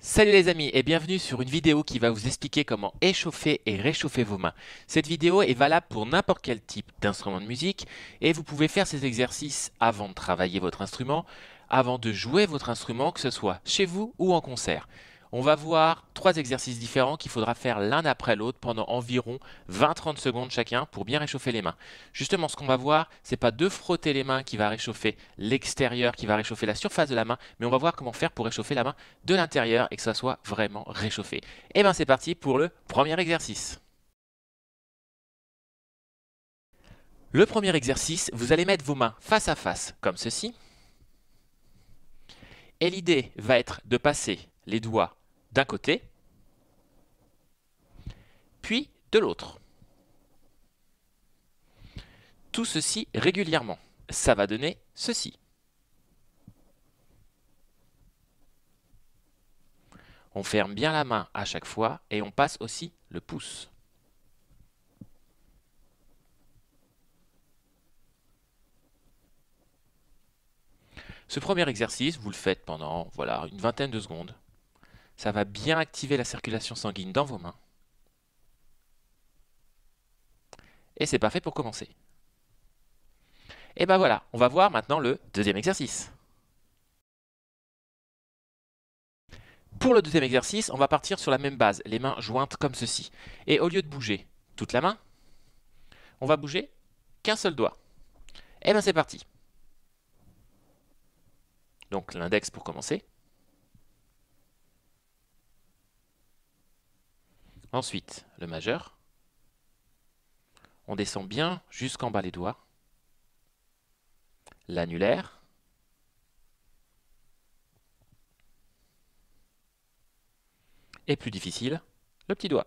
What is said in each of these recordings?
Salut les amis et bienvenue sur une vidéo qui va vous expliquer comment échauffer et réchauffer vos mains. Cette vidéo est valable pour n'importe quel type d'instrument de musique et vous pouvez faire ces exercices avant de travailler votre instrument, avant de jouer votre instrument, que ce soit chez vous ou en concert. On va voir trois exercices différents qu'il faudra faire l'un après l'autre pendant environ 20-30 secondes chacun pour bien réchauffer les mains. Justement, ce qu'on va voir, c'est pas de frotter les mains qui va réchauffer l'extérieur, qui va réchauffer la surface de la main, mais on va voir comment faire pour réchauffer la main de l'intérieur et que ça soit vraiment réchauffé. Et eh bien c'est parti pour le premier exercice. Le premier exercice, vous allez mettre vos mains face à face, comme ceci. Et l'idée va être de passer les doigts d'un côté, puis de l'autre. Tout ceci régulièrement. Ça va donner ceci. On ferme bien la main à chaque fois et on passe aussi le pouce. Ce premier exercice, vous le faites pendant voilà, une vingtaine de secondes ça va bien activer la circulation sanguine dans vos mains. Et c'est parfait pour commencer. Et ben voilà, on va voir maintenant le deuxième exercice. Pour le deuxième exercice, on va partir sur la même base, les mains jointes comme ceci. Et au lieu de bouger toute la main, on va bouger qu'un seul doigt. Et ben c'est parti. Donc l'index pour commencer. Ensuite, le majeur. On descend bien jusqu'en bas les doigts. L'annulaire. Et plus difficile, le petit doigt.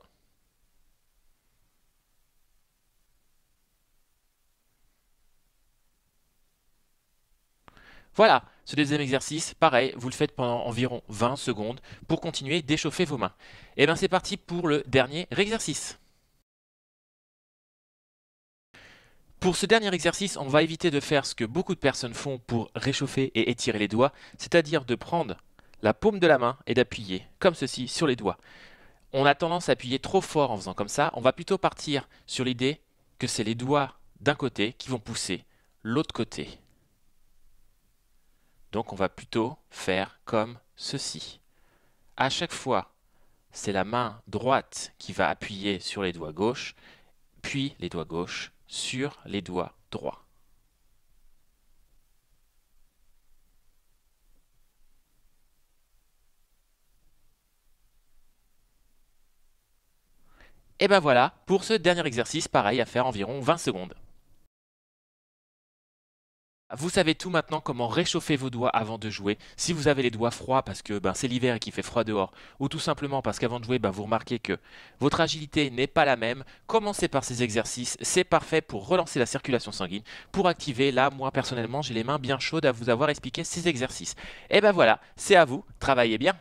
Voilà, ce deuxième exercice, pareil, vous le faites pendant environ 20 secondes pour continuer d'échauffer vos mains. Et eh bien c'est parti pour le dernier exercice. Pour ce dernier exercice, on va éviter de faire ce que beaucoup de personnes font pour réchauffer et étirer les doigts, c'est-à-dire de prendre la paume de la main et d'appuyer, comme ceci, sur les doigts. On a tendance à appuyer trop fort en faisant comme ça, on va plutôt partir sur l'idée que c'est les doigts d'un côté qui vont pousser l'autre côté. Donc on va plutôt faire comme ceci. À chaque fois, c'est la main droite qui va appuyer sur les doigts gauche, puis les doigts gauche sur les doigts droits. Et ben voilà, pour ce dernier exercice, pareil à faire environ 20 secondes. Vous savez tout maintenant comment réchauffer vos doigts avant de jouer. Si vous avez les doigts froids parce que ben, c'est l'hiver et qu'il fait froid dehors, ou tout simplement parce qu'avant de jouer, ben, vous remarquez que votre agilité n'est pas la même, commencez par ces exercices, c'est parfait pour relancer la circulation sanguine, pour activer. Là, moi personnellement, j'ai les mains bien chaudes à vous avoir expliqué ces exercices. Et eh ben voilà, c'est à vous, travaillez bien